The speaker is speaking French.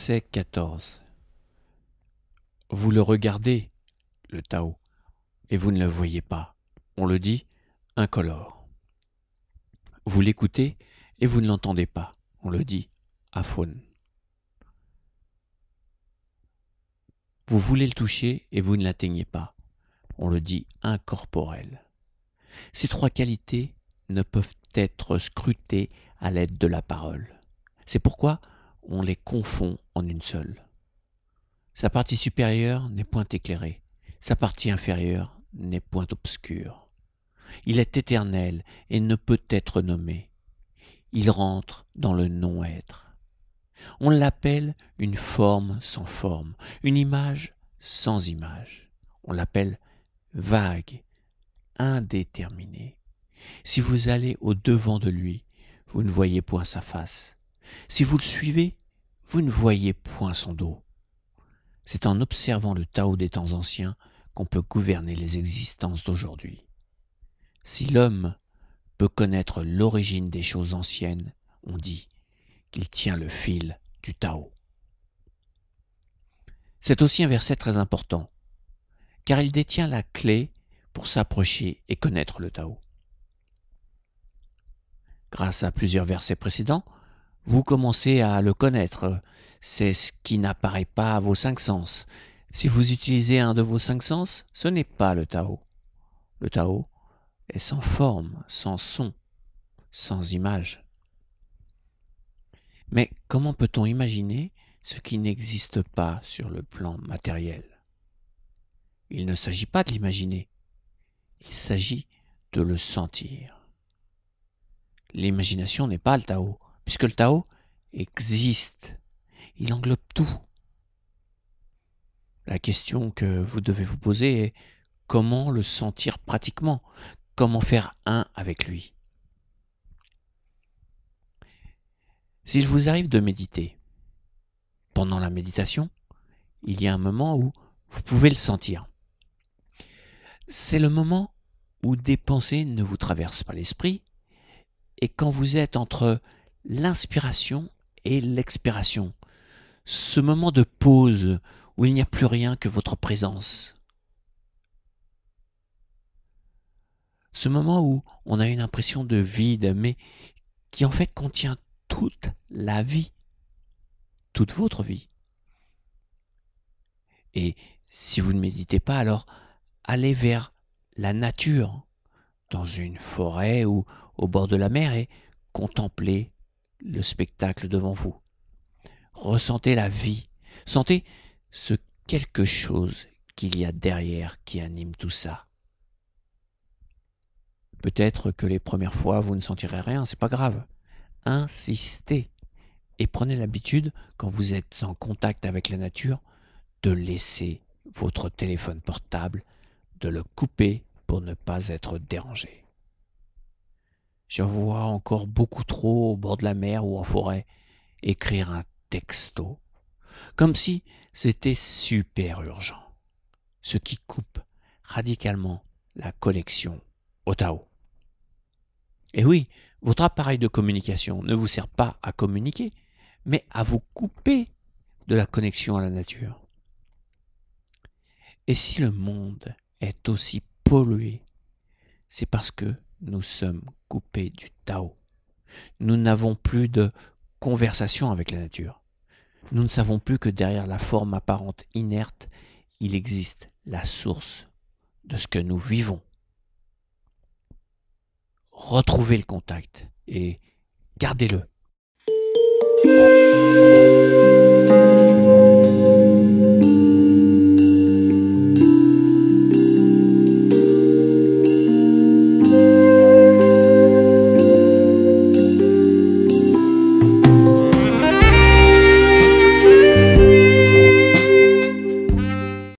verset 14. Vous le regardez, le Tao, et vous ne le voyez pas. On le dit incolore. Vous l'écoutez et vous ne l'entendez pas. On le dit aphone. Vous voulez le toucher et vous ne l'atteignez pas. On le dit incorporel. Ces trois qualités ne peuvent être scrutées à l'aide de la parole. C'est pourquoi on les confond en une seule. Sa partie supérieure n'est point éclairée, sa partie inférieure n'est point obscure. Il est éternel et ne peut être nommé. Il rentre dans le non-être. On l'appelle une forme sans forme, une image sans image. On l'appelle vague, indéterminée. Si vous allez au devant de lui, vous ne voyez point sa face. Si vous le suivez, vous ne voyez point son dos. C'est en observant le Tao des temps anciens qu'on peut gouverner les existences d'aujourd'hui. Si l'homme peut connaître l'origine des choses anciennes, on dit qu'il tient le fil du Tao. C'est aussi un verset très important, car il détient la clé pour s'approcher et connaître le Tao. Grâce à plusieurs versets précédents, vous commencez à le connaître. C'est ce qui n'apparaît pas à vos cinq sens. Si vous utilisez un de vos cinq sens, ce n'est pas le Tao. Le Tao est sans forme, sans son, sans image. Mais comment peut-on imaginer ce qui n'existe pas sur le plan matériel Il ne s'agit pas de l'imaginer, il s'agit de le sentir. L'imagination n'est pas le Tao, puisque le Tao existe. Il englobe tout. La question que vous devez vous poser est comment le sentir pratiquement, comment faire un avec lui. S'il vous arrive de méditer, pendant la méditation, il y a un moment où vous pouvez le sentir. C'est le moment où des pensées ne vous traversent pas l'esprit, et quand vous êtes entre l'inspiration et l'expiration, ce moment de pause où il n'y a plus rien que votre présence. Ce moment où on a une impression de vide, mais qui en fait contient toute la vie, toute votre vie. Et si vous ne méditez pas, alors allez vers la nature, dans une forêt ou au bord de la mer, et contemplez le spectacle devant vous. Ressentez la vie. Sentez ce quelque chose qu'il y a derrière qui anime tout ça. Peut-être que les premières fois vous ne sentirez rien, c'est pas grave. Insistez et prenez l'habitude, quand vous êtes en contact avec la nature, de laisser votre téléphone portable, de le couper pour ne pas être dérangé. J'en vois encore beaucoup trop au bord de la mer ou en forêt écrire un texto, comme si c'était super urgent, ce qui coupe radicalement la connexion au Tao. Et oui, votre appareil de communication ne vous sert pas à communiquer, mais à vous couper de la connexion à la nature. Et si le monde est aussi pollué, c'est parce que nous sommes coupés du Tao. Nous n'avons plus de conversation avec la nature. Nous ne savons plus que derrière la forme apparente inerte, il existe la source de ce que nous vivons. Retrouvez le contact et gardez-le.